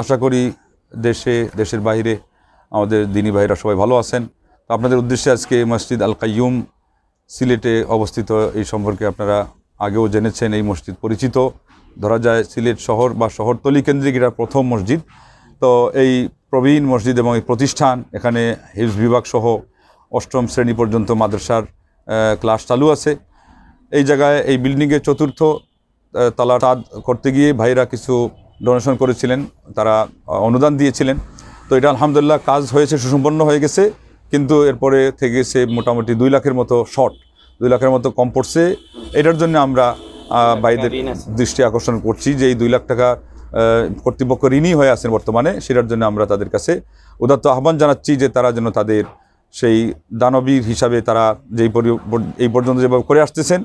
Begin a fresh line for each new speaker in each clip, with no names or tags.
আশা করি দেশে দেশের বাইরে আমাদের দিনী ভাইরা সবাই ভালো আছেন তো আপনাদের উদ্দেশ্যে আজকে মসজিদ আল কাইয়ুম সিলেটে অবস্থিত এই সম্পর্কে আপনারা আগেও জেনেছেন এই মসজিদ পরিচিত ধরা যায় সিলেট শহর বা শহরতলি কেন্দ্রিক এটা প্রথম মসজিদ তো এই প্রবীণ মসজিদ এবং এই প্রতিষ্ঠান এখানে হিফস বিভাগ সহ অষ্টম শ্রেণী পর্যন্ত মাদ্রাসার ক্লাস চালু আছে এই জায়গায় এই বিল্ডিংয়ের চতুর্থ তালা করতে গিয়ে ভাইরা কিছু ডোনেশন করেছিলেন তারা অনুদান দিয়েছিলেন তো এটা আলহামদুলিল্লাহ কাজ হয়েছে সুসম্পন্ন হয়ে গেছে কিন্তু এরপরে থেকে সে মোটামুটি দুই লাখের মতো শর্ট দুই লাখের মতো কম পড়ছে এটার জন্য আমরা বাইদের দৃষ্টি আকর্ষণ করছি যে এই দুই লাখ টাকা কর্তৃপক্ষ ঋণই হয়ে আছেন বর্তমানে সেটার জন্য আমরা তাদের কাছে উদাত্ত আহ্বান জানাচ্ছি যে তারা যেন তাদের সেই দানবীর হিসাবে তারা যেই এই পর্যন্ত যেভাবে করে আসতেছেন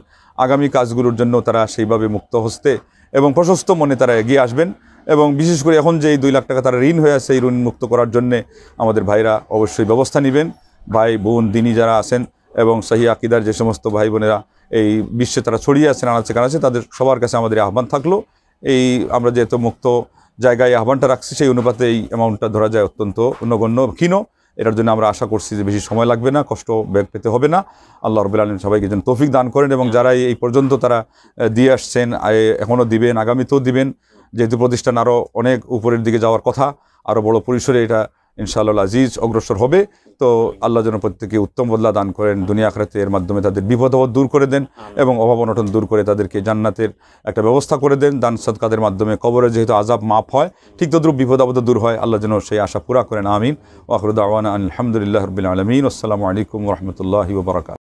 আগামী কাজগুলোর জন্য তারা সেইভাবে মুক্ত হস্তে এবং প্রশস্ত মনে তারা এগিয়ে আসবেন এবং বিশেষ করে এখন যে এই দুই লাখ টাকা তারা ঋণ হয়ে আছে এই ঋণ মুক্ত করার জন্যে আমাদের ভাইরা অবশ্যই ব্যবস্থা নেবেন ভাই বোন দিনী যারা আছেন এবং সাহি আকিদার যে সমস্ত ভাই বোনেরা এই বিশ্বে তারা ছড়িয়ে আছেন আনাচে কানাচে তাদের সবার কাছে আমাদের আহ্বান থাকলো এই আমরা যেহেতু মুক্ত জায়গায় আহ্বানটা রাখছি সেই অনুপাতে এই অ্যামাউন্টটা ধরা যায় অত্যন্ত নগণ্য ক্ষীণ এটার জন্য আমরা আশা করছি যে বেশি সময় লাগবে না কষ্ট ব্যাগ পেতে হবে না আল্লাহ রবুল আলম সবাইকে যেন তৌফিক দান করেন এবং যারা এই পর্যন্ত তারা দিয়ে আসছেন এখনও দিবেন আগামীতেও দিবেন যেহেতু প্রতিষ্ঠান আরও অনেক উপরের দিকে যাওয়ার কথা আরও বড় পরিসরে এটা ইনশাআল্লাহ আজিজ অগ্রসর হবে তো আল্লাহ যেন প্রত্যেকে উত্তম বদলা দান করেন দুনিয়া আখরাতে এর মাধ্যমে তাদের বিপদ দূর করে দেন এবং অভাব অনটন দূর করে তাদেরকে জান্নাতের একটা ব্যবস্থা করে দেন দান সৎকাদের মাধ্যমে কবরে যেহেতু আজাব মাপ হয় ঠিক তদ্রুপ বিপদ আপদ দূর হয় আল্লাহ যেন সেই আশা পুরা করেন আমিন আওয়ান আলহামদুলিল্লাহ রবিল আলমিন আসসালামু আলাইকুম রহমতুল্লাহি বারকাত